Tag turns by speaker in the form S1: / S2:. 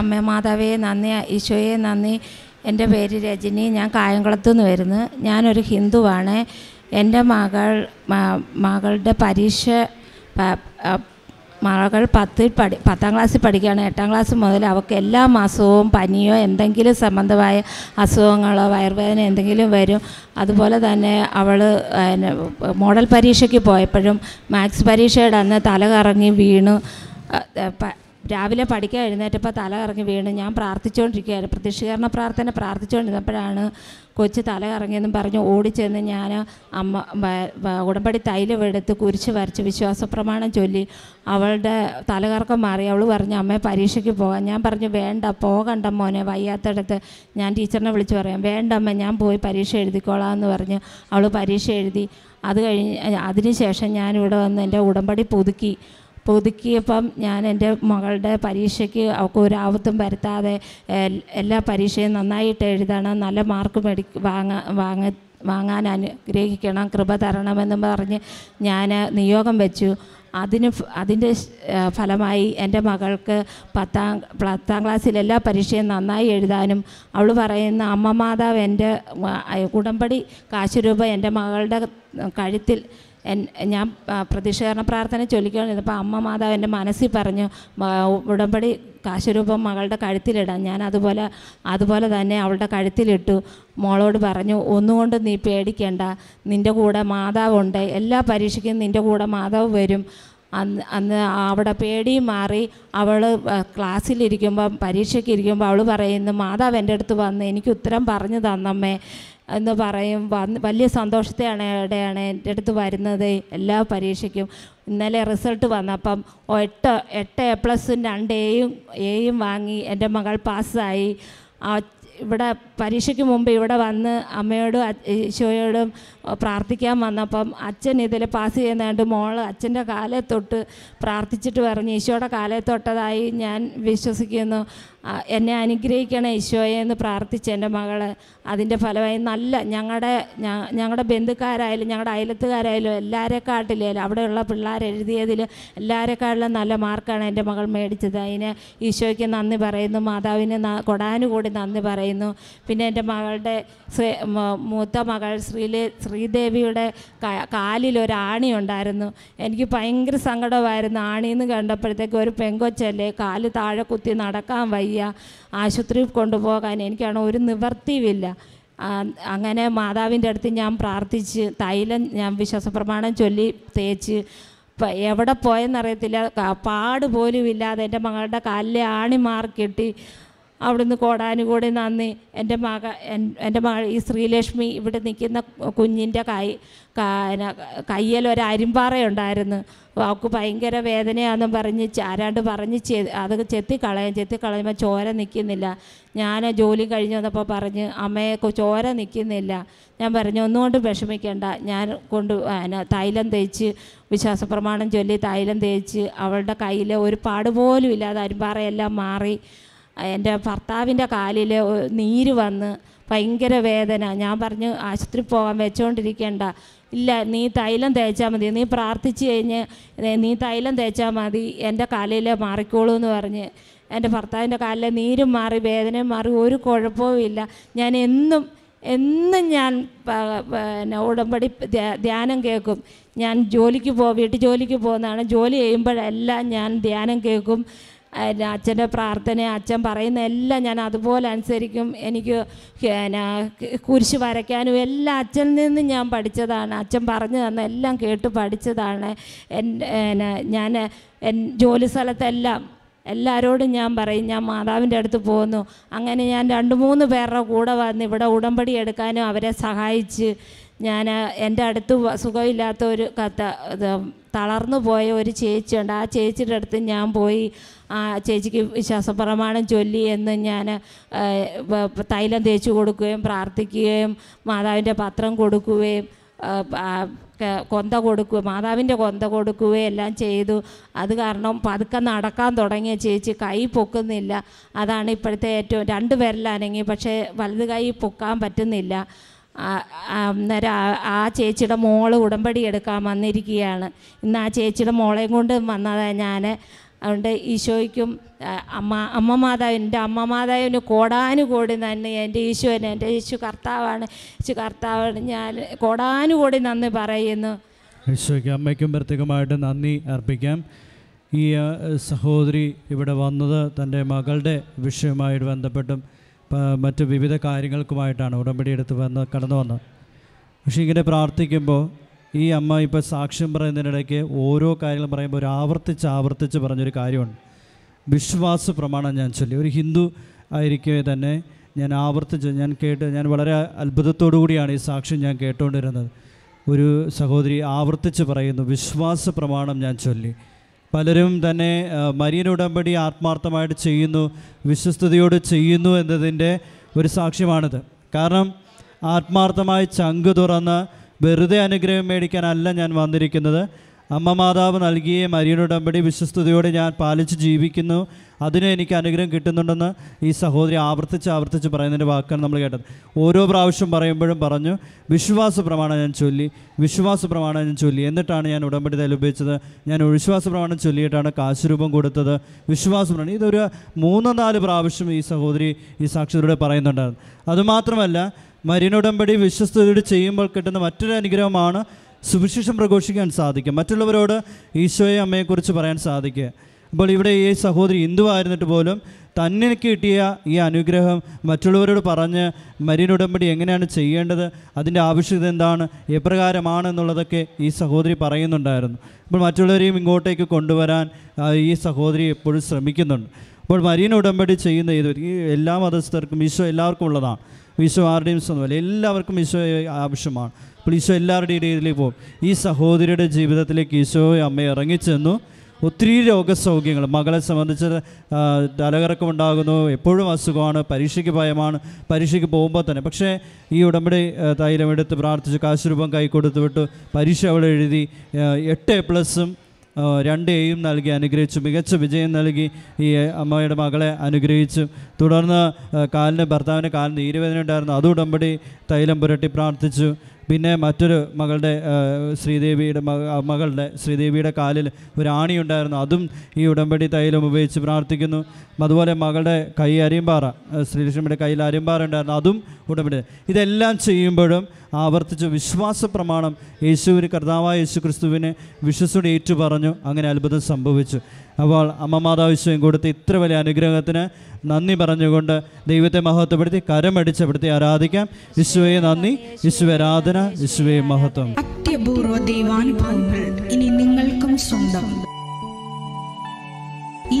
S1: അമ്മ മാതാവേ നന്ദി ഈശോയെ നന്ദി എൻ്റെ പേര് രജനി ഞാൻ കായംകുളത്തു നിന്ന് വരുന്നു ഞാനൊരു ഹിന്ദുവാണ് എൻ്റെ മകൾ മകളുടെ പരീക്ഷ മകൾ പത്തിൽ പഠി പത്താം ക്ലാസ്സിൽ പഠിക്കുകയാണ് എട്ടാം ക്ലാസ് മുതൽ അവൾക്ക് എല്ലാ മാസവും പനിയോ എന്തെങ്കിലും സംബന്ധമായ അസുഖങ്ങളോ വയറുവേദന എന്തെങ്കിലും വരും അതുപോലെ തന്നെ അവൾ മോഡൽ പരീക്ഷയ്ക്ക് പോയപ്പോഴും മാത്സ് പരീക്ഷയുടെ അന്ന് തല കറങ്ങി വീണു രാവിലെ പഠിക്കാൻ എഴുന്നേറ്റപ്പോൾ തല കറങ്ങി വീണ് ഞാൻ പ്രാർത്ഥിച്ചുകൊണ്ടിരിക്കുകയായിരുന്നു പ്രതിഷ്ഠീകരണ പ്രാർത്ഥന പ്രാർത്ഥിച്ചുകൊണ്ടിരുന്നപ്പോഴാണ് കൊച്ച് തല കറങ്ങിയെന്നും പറഞ്ഞ് ഓടിച്ചെന്ന് ഞാൻ അമ്മ ഉടമ്പടി തൈലം എടുത്ത് കുരിച്ച് വരച്ച് വിശ്വാസ പ്രമാണം ചൊല്ലി അവളുടെ തലകറക്കം മാറി അവൾ പറഞ്ഞു അമ്മയെ പരീക്ഷയ്ക്ക് പോകാൻ ഞാൻ പറഞ്ഞു വേണ്ട പോകണ്ട മോനെ വയ്യാത്തടത്ത് ഞാൻ ടീച്ചറിനെ വിളിച്ച് പറയാം വേണ്ട അമ്മ ഞാൻ പോയി പരീക്ഷ എഴുതിക്കോളാം എന്ന് പറഞ്ഞ് അവൾ പരീക്ഷ എഴുതി അത് കഴിഞ്ഞ് അതിനുശേഷം ഞാനിവിടെ വന്ന് എൻ്റെ ഉടമ്പടി പുതുക്കി പുതുക്കിയപ്പം ഞാൻ എൻ്റെ മകളുടെ പരീക്ഷയ്ക്ക് അവൾക്ക് ഒരു വരുത്താതെ എല്ലാ പരീക്ഷയും നന്നായിട്ട് എഴുതണം നല്ല മാർക്ക് മേടി വാങ്ങാൻ വാങ്ങ വാങ്ങാൻ അനുഗ്രഹിക്കണം കൃപ തരണമെന്ന് പറഞ്ഞ് ഞാൻ നിയോഗം വെച്ചു അതിന് അതിൻ്റെ ഫലമായി എൻ്റെ മകൾക്ക് പത്താം പത്താം ക്ലാസ്സിൽ എല്ലാ പരീക്ഷയും നന്നായി എഴുതാനും അവൾ പറയുന്ന അമ്മമാതാവ് എൻ്റെ ഉടമ്പടി കാശുരൂപ എൻ്റെ മകളുടെ കഴുത്തിൽ ഞാൻ പ്രതിഷേധ പ്രാർത്ഥന ഇപ്പോൾ അമ്മ മാതാവ് എൻ്റെ മനസ്സിൽ പറഞ്ഞു ഉടമ്പടി കാശരൂപം മകളുടെ കഴുത്തിലിടാം ഞാൻ അതുപോലെ അതുപോലെ തന്നെ അവളുടെ കഴുത്തിലിട്ടു മോളോട് പറഞ്ഞു ഒന്നുകൊണ്ട് നീ പേടിക്കേണ്ട നിൻ്റെ കൂടെ മാതാവുണ്ട് എല്ലാ പരീക്ഷയ്ക്കും നിൻ്റെ കൂടെ മാതാവ് വരും അന്ന് അന്ന് അവിടെ പേടി മാറി അവൾ ക്ലാസ്സിലിരിക്കുമ്പം പരീക്ഷയ്ക്ക് ഇരിക്കുമ്പോൾ അവൾ പറയുന്നു മാതാവ് എൻ്റെ അടുത്ത് വന്ന് എനിക്ക് ഉത്തരം പറഞ്ഞു തന്നമ്മേ എന്ന് പറയും വന്ന് വലിയ സന്തോഷത്തെയാണ് എവിടെയാണ് എൻ്റെ അടുത്ത് വരുന്നത് എല്ലാ പരീക്ഷയ്ക്കും ഇന്നലെ റിസൾട്ട് വന്നപ്പം എട്ട് എട്ട് എ പ്ലസും രണ്ട് എയും എയും വാങ്ങി എൻ്റെ മകൾ പാസ്സായി ഇവിടെ പരീക്ഷയ്ക്ക് മുമ്പ് ഇവിടെ വന്ന് അമ്മയോടും ഈശോയോടും പ്രാർത്ഥിക്കാൻ വന്നപ്പം അച്ഛൻ ഇതിൽ പാസ് ചെയ്യുന്നതുകൊണ്ട് മോൾ അച്ഛൻ്റെ കാലെ തൊട്ട് പ്രാർത്ഥിച്ചിട്ട് പറഞ്ഞ് ഈശോയുടെ കാലെ തൊട്ടതായി ഞാൻ വിശ്വസിക്കുന്നു എന്നെ അനുഗ്രഹിക്കണം ഈശോയെ എന്ന് പ്രാർത്ഥിച്ച് എൻ്റെ മകൾ അതിൻ്റെ ഫലമായി നല്ല ഞങ്ങളുടെ ഞങ്ങളുടെ ബന്ധുക്കാരായാലും ഞങ്ങളുടെ അയലത്തുകാരായാലും എല്ലാവരെക്കാട്ടിലും അവിടെയുള്ള പിള്ളേർ എഴുതിയതിൽ എല്ലാവരെക്കാട്ടിലും നല്ല മാർക്കാണ് എൻ്റെ മകൾ മേടിച്ചത് അതിന് ഈശോയ്ക്ക് നന്ദി പറയുന്നു മാതാവിന് കൊടാനുകൂടി നന്ദി പറയുന്നു പിന്നെ എൻ്റെ മകളുടെ മൂത്ത മകൾ ശ്രീലേ ശ്രീദേവിയുടെ കാലിലൊരു ആണി ഉണ്ടായിരുന്നു എനിക്ക് ഭയങ്കര സങ്കടമായിരുന്നു ആണിന്ന് കണ്ടപ്പോഴത്തേക്ക് ഒരു പെങ്കൊച്ചല്ലേ കാല് താഴെ കുത്തി നടക്കാൻ വയ്യ ചെയ്യുക ആശുപത്രിയിൽ കൊണ്ടുപോകാൻ എനിക്കാണ് ഒരു നിവർത്തിയുമില്ല അങ്ങനെ മാതാവിൻ്റെ അടുത്ത് ഞാൻ പ്രാർത്ഥിച്ച് തൈലം ഞാൻ വിശ്വാസപ്രമാണം ചൊല്ലി തേച്ച് എവിടെ പോയെന്നറിയത്തില്ല പാട് പോലും ഇല്ലാതെ എൻ്റെ മകളുടെ കാലിലെ ആണി അവിടുന്ന് കോടാനുകൂടി നന്ദി എൻ്റെ മക എൻ്റെ മകൾ ഈ ശ്രീലക്ഷ്മി ഇവിടെ നിൽക്കുന്ന കുഞ്ഞിൻ്റെ കൈ കയ്യിൽ ഒരു അരിമ്പാറയുണ്ടായിരുന്നു അവൾക്ക് ഭയങ്കര വേദനയാണെന്ന് പറഞ്ഞ് ആരാണ്ട് പറഞ്ഞ് ചെ അത് ചെത്തിക്കളയും ചെത്തിക്കളയുമ്പോൾ ചോര നിൽക്കുന്നില്ല ഞാൻ ജോലി കഴിഞ്ഞ് വന്നപ്പോൾ പറഞ്ഞ് അമ്മയെ ചോര നിൽക്കുന്നില്ല ഞാൻ പറഞ്ഞു ഒന്നുകൊണ്ട് വിഷമിക്കേണ്ട ഞാൻ കൊണ്ട് തൈലം തേച്ച് വിശ്വാസ പ്രമാണം ചൊല്ലി തൈലം തേച്ച് അവളുടെ കയ്യിൽ ഒരു പാട് പോലും ഇല്ലാതെ അരിമ്പാറയെല്ലാം മാറി എൻ്റെ ഭർത്താവിൻ്റെ കാലിൽ നീര് വന്ന് ഭയങ്കര വേദന ഞാൻ പറഞ്ഞു ആശുപത്രി പോകാൻ വെച്ചുകൊണ്ടിരിക്കേണ്ട ഇല്ല നീ തൈലം തേച്ചാൽ മതി നീ പ്രാർത്ഥിച്ചു കഴിഞ്ഞ് നീ തൈലം തേച്ചാൽ മതി എൻ്റെ കാലിൽ മാറിക്കോളൂ എന്ന് പറഞ്ഞ് എൻ്റെ ഭർത്താവിൻ്റെ കാലിലെ നീരും മാറി വേദനയും മാറി ഒരു കുഴപ്പവും ഇല്ല ഞാൻ എന്നും എന്നും ഞാൻ പിന്നെ ഉടമ്പടി ധ്യാനം കേൾക്കും ഞാൻ ജോലിക്ക് പോ വീട്ടു ജോലിക്ക് പോകുന്നതാണ് ജോലി ചെയ്യുമ്പോഴെല്ലാം ഞാൻ ധ്യാനം കേൾക്കും അച്ഛൻ്റെ പ്രാർത്ഥന അച്ഛൻ പറയുന്ന എല്ലാം ഞാൻ അതുപോലെ അനുസരിക്കും എനിക്ക് എന്നാ കുരിശ് വരയ്ക്കാനും എല്ലാം അച്ഛനിൽ നിന്ന് ഞാൻ പഠിച്ചതാണ് അച്ഛൻ പറഞ്ഞു തന്ന എല്ലാം കേട്ട് പഠിച്ചതാണ് എൻ്റെ ഞാൻ ജോലി സ്ഥലത്തെല്ലാം എല്ലാവരോടും ഞാൻ പറയും ഞാൻ മാതാവിൻ്റെ അടുത്ത് പോകുന്നു അങ്ങനെ ഞാൻ രണ്ട് മൂന്ന് പേരുടെ കൂടെ വന്ന് ഇവിടെ ഉടമ്പടി എടുക്കാനും അവരെ സഹായിച്ച് ഞാൻ എൻ്റെ അടുത്ത് സുഖമില്ലാത്ത ഒരു കത്ത തളർന്നു പോയ ഒരു ചേച്ചിയുണ്ട് ആ ചേച്ചിയുടെ അടുത്ത് ഞാൻ പോയി ആ ചേച്ചിക്ക് വിശ്വാസപ്രമാണം ചൊല്ലി എന്ന് ഞാൻ തൈലം തേച്ച് കൊടുക്കുകയും പ്രാർത്ഥിക്കുകയും മാതാവിൻ്റെ പത്രം കൊടുക്കുകയും കൊന്ത കൊടുക്കുക മാതാവിൻ്റെ കൊന്ത കൊടുക്കുകയും എല്ലാം ചെയ്തു അത് കാരണം പതുക്കെ നടക്കാൻ തുടങ്ങിയ ചേച്ചി കൈ പൊക്കുന്നില്ല അതാണ് ഇപ്പോഴത്തെ ഏറ്റവും രണ്ട് പേരിലാണെങ്കിൽ പക്ഷേ വലത് കൈ പൊക്കാൻ പറ്റുന്നില്ല അന്നേരം ആ ചേച്ചിയുടെ മോള് ഉടമ്പടി എടുക്കാൻ വന്നിരിക്കുകയാണ് ഇന്ന് ആ ചേച്ചിയുടെ മോളെയും കൊണ്ട് വന്നതാണ് ഞാൻ അതുകൊണ്ട് ഈശോയ്ക്കും അമ്മ അമ്മ മാതാവ് എൻ്റെ അമ്മ മാതാവിന് കോടാനുകോടി നന്ദി എൻ്റെ ഈശോന് എൻ്റെ ഈശോ കർത്താവാണ് ഈശോ കർത്താവാണ് ഞാൻ കോടാനുകോടി നന്ദി പറയുന്നു
S2: ഈശോയ്ക്ക് അമ്മയ്ക്കും പ്രത്യേകമായിട്ട് നന്ദി അർപ്പിക്കാം ഈ സഹോദരി ഇവിടെ വന്നത് തൻ്റെ മകളുടെ വിഷയമായിട്ട് ബന്ധപ്പെട്ടും മറ്റ് വിവിധ കാര്യങ്ങൾക്കുമായിട്ടാണ് ഉടമ്പടി എടുത്ത് വന്ന് കടന്നു വന്നത് പക്ഷേ ഇങ്ങനെ പ്രാർത്ഥിക്കുമ്പോൾ ഈ അമ്മ ഇപ്പോൾ സാക്ഷ്യം പറയുന്നതിനിടയ്ക്ക് ഓരോ കാര്യങ്ങൾ പറയുമ്പോൾ ഒരു ആവർത്തിച്ച് ആവർത്തിച്ച് പറഞ്ഞൊരു കാര്യമുണ്ട് വിശ്വാസ പ്രമാണം ഞാൻ ചൊല്ലി ഒരു ഹിന്ദു ആയിരിക്കേ തന്നെ ഞാൻ ആവർത്തിച്ച് ഞാൻ കേട്ട് ഞാൻ വളരെ അത്ഭുതത്തോടു കൂടിയാണ് ഈ സാക്ഷ്യം ഞാൻ കേട്ടുകൊണ്ടിരുന്നത് ഒരു സഹോദരി ആവർത്തിച്ച് പറയുന്നു വിശ്വാസ പ്രമാണം ഞാൻ ചൊല്ലി പലരും തന്നെ മരിയൻ ഉടമ്പടി ആത്മാർത്ഥമായിട്ട് ചെയ്യുന്നു വിശ്വസ്തയോട് ചെയ്യുന്നു എന്നതിൻ്റെ ഒരു സാക്ഷ്യമാണിത് കാരണം ആത്മാർത്ഥമായി ചങ്ക് തുറന്ന് വെറുതെ അനുഗ്രഹം മേടിക്കാനല്ല ഞാൻ വന്നിരിക്കുന്നത് അമ്മ മാതാവ് നൽകിയ മരിയനുടമ്പടി വിശ്വസ്തയോടെ ഞാൻ പാലിച്ച് ജീവിക്കുന്നു അതിന് എനിക്ക് അനുഗ്രഹം കിട്ടുന്നുണ്ടെന്ന് ഈ സഹോദരി ആവർത്തിച്ച് ആവർത്തിച്ച് പറയുന്നതിൻ്റെ വാക്കാണ് നമ്മൾ കേട്ടത് ഓരോ പ്രാവശ്യം പറയുമ്പോഴും പറഞ്ഞു വിശ്വാസ പ്രമാണം ഞാൻ ചൊല്ലി വിശ്വാസ പ്രമാണം ഞാൻ ചൊല്ലി എന്നിട്ടാണ് ഞാൻ ഉടമ്പടി തയ്യൽ ഉപയോഗിച്ചത് ഞാൻ വിശ്വാസ പ്രമാണം ചൊല്ലിയിട്ടാണ് കാശുരൂപം കൊടുത്തത് വിശ്വാസ പ്രമാണം ഇതൊരു മൂന്ന് നാല് പ്രാവശ്യം ഈ സഹോദരി ഈ സാക്ഷിതരോട് പറയുന്നുണ്ടായിരുന്നു അതുമാത്രമല്ല മരിയനുടമ്പടി വിശ്വസ്തയോട് ചെയ്യുമ്പോൾ കിട്ടുന്ന മറ്റൊരു അനുഗ്രഹമാണ് സുവിശേഷം പ്രഘോഷിക്കാൻ സാധിക്കും മറ്റുള്ളവരോട് ഈശോയെ അമ്മയെക്കുറിച്ച് പറയാൻ സാധിക്കുക അപ്പോൾ ഇവിടെ ഈ സഹോദരി ഹിന്ദുവായിരുന്നിട്ട് പോലും തന്നെ കിട്ടിയ ഈ അനുഗ്രഹം മറ്റുള്ളവരോട് പറഞ്ഞ് മരീൻ എങ്ങനെയാണ് ചെയ്യേണ്ടത് അതിൻ്റെ ആവശ്യകത എന്താണ് എപ്രകാരമാണ് എന്നുള്ളതൊക്കെ ഈ സഹോദരി പറയുന്നുണ്ടായിരുന്നു അപ്പോൾ മറ്റുള്ളവരെയും ഇങ്ങോട്ടേക്ക് കൊണ്ടുവരാൻ ഈ സഹോദരി എപ്പോഴും ശ്രമിക്കുന്നുണ്ട് അപ്പോൾ മരീൻ ഉടമ്പടി ചെയ്യുന്ന ഇത് എല്ലാ മതസ്ഥർക്കും ഈശോ എല്ലാവർക്കും ഉള്ളതാണ് ഈശോ ആരുടെയും സ്വന്തമല്ല എല്ലാവർക്കും ഈശോ ആവശ്യമാണ് അപ്പോൾ ഈശോ എല്ലാവരുടെയും ഇടയിലേക്ക് പോകും ഈ സഹോദരിയുടെ ജീവിതത്തിലേക്ക് ഈശോ അമ്മ ഇറങ്ങിച്ചെന്നു ഒത്തിരി രോഗസൗഖ്യങ്ങൾ മകളെ സംബന്ധിച്ച് തലകറക്കമുണ്ടാകുന്നു എപ്പോഴും അസുഖമാണ് പരീക്ഷയ്ക്ക് ഭയമാണ് പരീക്ഷയ്ക്ക് പോകുമ്പോൾ തന്നെ പക്ഷേ ഈ ഉടമ്പടി തൈലമെടുത്ത് പ്രാർത്ഥിച്ച് കാശുരൂപം കൈ കൊടുത്തു വിട്ടു പരീക്ഷ അവൾ എഴുതി എട്ട് എ പ്ലസും രണ്ട് എയും നൽകി അനുഗ്രഹിച്ചു മികച്ച വിജയം നൽകി ഈ അമ്മയുടെ മകളെ അനുഗ്രഹിച്ചു തുടർന്ന് കാലിന് ഭർത്താവിന് കാലിന് നീരുവേദന ഉണ്ടായിരുന്നു അത് ഉടമ്പടി തൈലം പുരട്ടി പ്രാർത്ഥിച്ചു പിന്നെ മറ്റൊരു മകളുടെ ശ്രീദേവിയുടെ മകളുടെ ശ്രീദേവിയുടെ കാലിൽ ഒരു ആണി ഉണ്ടായിരുന്നു അതും ഈ ഉടമ്പടി തൈലം ഉപയോഗിച്ച് പ്രാർത്ഥിക്കുന്നു അതുപോലെ മകളുടെ കൈ അരിയമ്പാറ ശ്രീലക്ഷ്മിയുടെ കയ്യിൽ അരിയമ്പാറ ഉണ്ടായിരുന്നു അതും ഉടമ്പടി ഇതെല്ലാം ചെയ്യുമ്പോഴും ആവർത്തിച്ച് വിശ്വാസ പ്രമാണം യേശുവിന് കർത്താവായ യേശു ക്രിസ്തുവിനെ വിശ്വസോടെ ഏറ്റുപറഞ്ഞു അങ്ങനെ അത്ഭുതം സംഭവിച്ചു അപ്പോൾ അമ്മ മാതാവിശ്വയും കൊടുത്ത ഇത്ര വലിയ അനുഗ്രഹത്തിന് നന്ദി പറഞ്ഞുകൊണ്ട് ദൈവത്തെ മഹത്വപ്പെടുത്തി കരമടിച്ചപ്പെടുത്തി ആരാധിക്കാം വിശ്വയെ നന്ദി വിശ്വരാധന ആരാധന വിശ്വയെ മഹത്വം
S1: അത്യപൂർവ ദൈവാനുഭവങ്ങൾ ഇനി നിങ്ങൾക്കും സ്വന്തം ഈ